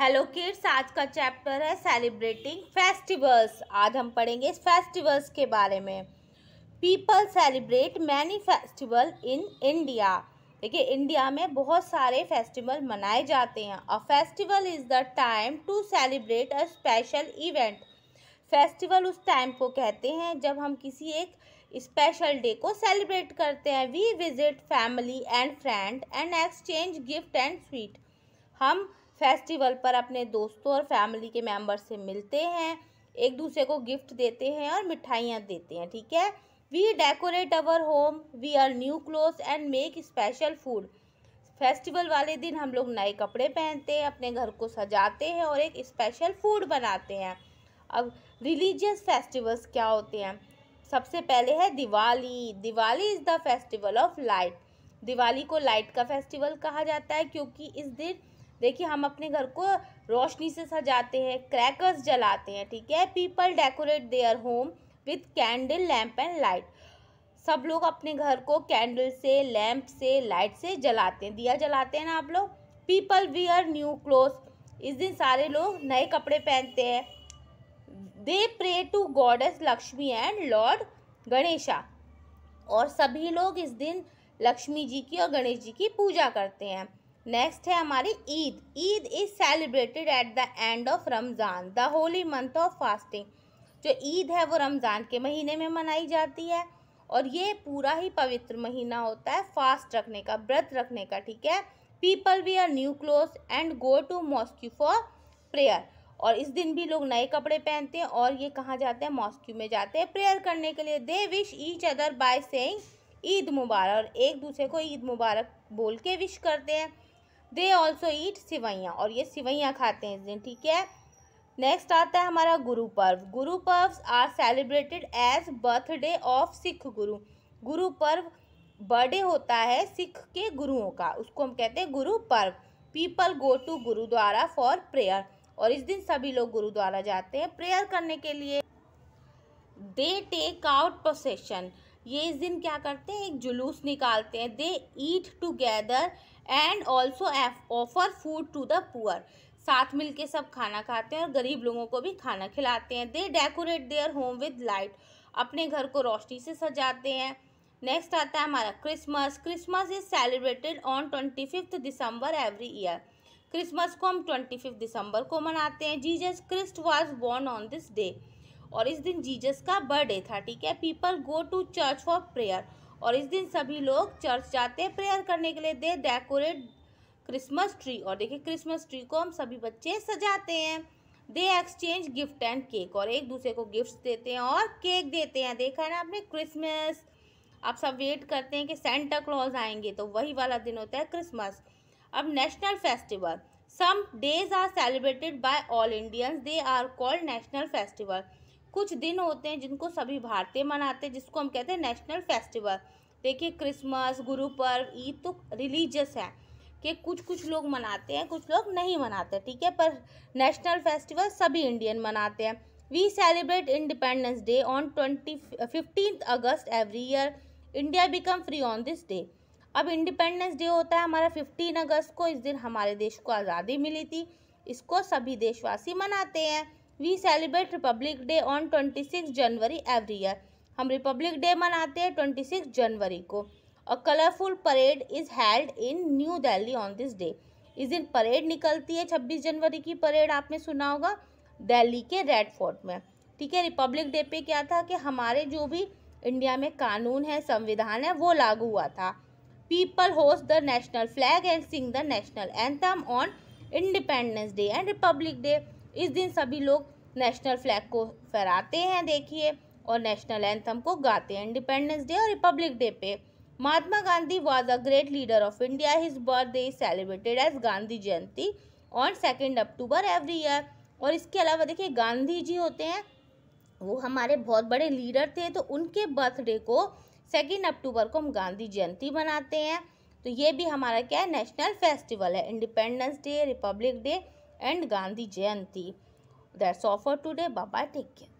Hello kids आज का chapter है सेलिब्रेटिंग फेस्टिवल्स आज हम पढ़ेंगे इस फेस्टिवल्स के बारे में people celebrate many festival in India देखिए इंडिया में बहुत सारे फेस्टिवल मनाए जाते हैं और festival is the time to celebrate a special event festival उस टाइम को कहते हैं जब हम किसी एक स्पेशल डे को सेलिब्रेट करते हैं we visit family and friend and exchange gift and sweet हम फेस्टिवल पर अपने दोस्तों और फैमिली के मेम्बर से मिलते हैं एक दूसरे को गिफ्ट देते हैं और मिठाइयाँ देते हैं ठीक है we decorate our home we wear new cloth and make special food festival वाले दिन हम लोग नए कपड़े पहनते हैं अपने घर को सजाते हैं और एक स्पेशल फूड बनाते हैं अब रिलीजियस फेस्टिवल्स क्या होते हैं सबसे पहले है Diwali Diwali is the festival of light Diwali को लाइट का फेस्टिवल कहा जाता है क्योंकि इस दिन देखिए हम अपने घर को रोशनी से सजाते हैं क्रैकर्स जलाते हैं ठीक है people decorate their home with candle lamp and light सब लोग अपने घर को कैंडल से लैम्प से लाइट से जलाते हैं दिया जलाते हैं ना आप लोग पीपल वीयर न्यू क्लोथ इस दिन सारे लोग नए कपड़े पहनते हैं they pray to goddess Lakshmi and lord Ganesha और सभी लोग इस दिन लक्ष्मी जी की और गणेश जी की पूजा करते हैं नेक्स्ट है हमारी Eid Eid is celebrated at the end of Ramzan the holy month of fasting जो ईद है वो रमज़ान के महीने में मनाई जाती है और ये पूरा ही पवित्र महीना होता है फास्ट रखने का व्रत रखने का ठीक है people wear new cloth and go to mosque for prayer और इस दिन भी लोग नए कपड़े पहनते हैं और ये कहाँ जाते हैं मॉस्क्यू में जाते हैं प्रेयर करने के लिए they wish each other by saying Eid Mubarak और एक दूसरे को ईद मुबारक बोल के विश करते हैं दे ऑल्सो ईट सिवैयाँ और ये सिवैयाँ खाते हैं इस दिन ठीक है नेक्स्ट आता है हमारा गुरु Parv Guru Parv are celebrated as birthday of Sikh guru Guru पर्व बर्थडे होता है सिख के गुरुओं का उसको हम कहते हैं Guru Parv people go to gurdwara for prayer और इस दिन सभी लोग गुरुद्वारा जाते हैं प्रेयर करने के लिए दे टेक आउट प्रोसेशन ये इस दिन क्या करते हैं एक जुलूस निकालते हैं they eat together and also offer food to the poor साथ मिलके सब खाना खाते हैं और गरीब लोगों को भी खाना खिलाते हैं they decorate their home with light अपने घर को रोशनी से सजाते हैं नेक्स्ट आता है हमारा Christmas Christmas is celebrated on twenty fifth December every year Christmas को हम ट्वेंटी फिफ्थ दिसंबर को मनाते हैं Jesus Christ was born on this day और इस दिन जीजस का बर्थडे था ठीक है people go to church for prayer और इस दिन सभी लोग चर्च जाते हैं प्रेयर करने के लिए दे डेकोरेट क्रिसमस ट्री और देखिए क्रिसमस ट्री को हम सभी बच्चे सजाते हैं they exchange gift and cake और एक दूसरे को गिफ्ट देते हैं और केक देते हैं देखा है ना आपने क्रिसमस आप सब वेट करते हैं कि सेंटा क्लॉज आएंगे तो वही वाला दिन होता है क्रिसमस अब national festival some days are celebrated by all Indians they are called national festival कुछ दिन होते हैं जिनको सभी भारतीय मनाते हैं जिसको हम कहते हैं नेशनल फेस्टिवल देखिए क्रिसमस गुरु पर्व ईद तो रिलीजियस है कि कुछ कुछ लोग मनाते हैं कुछ लोग नहीं मनाते ठीक है पर नेशनल फेस्टिवल सभी इंडियन मनाते हैं we celebrate independence day on twenty fifteen August every year India become free on this day अब इंडिपेंडेंस डे होता है हमारा फिफ्टीन अगस्त को इस दिन हमारे देश को आज़ादी मिली थी इसको सभी देशवासी मनाते हैं we celebrate republic day on twenty six January every year हम रिपब्लिक डे मनाते हैं ट्वेंटी सिक्स जनवरी को a colourful parade is held in New Delhi on this day इस दिन परेड निकलती है छब्बीस जनवरी की परेड आपने सुना होगा दिल्ली के रेड फोर्ट में ठीक है रिपब्लिक डे पे क्या था कि हमारे जो भी इंडिया में कानून है संविधान है वो लागू हुआ था people host the national flag and sing the national anthem on independence day and republic day इस दिन सभी लोग नेशनल फ्लैग को फहराते हैं देखिए और नेशनल एंथम को गाते हैं इंडिपेंडेंस डे और रिपब्लिक डे पे Mahatma Gandhi was a great leader of India his birthday is celebrated as Gandhi Jayanti on second October every year और इसके अलावा देखिए गांधी जी होते हैं वो हमारे बहुत बड़े लीडर थे तो उनके बर्थडे को सेकेंड अक्टूबर को हम गांधी जयंती मनाते हैं तो ये भी हमारा क्या है नेशनल फेस्टिवल है independence day republic day and Gandhi Jayanti. That's all for today. Bye bye. Take care.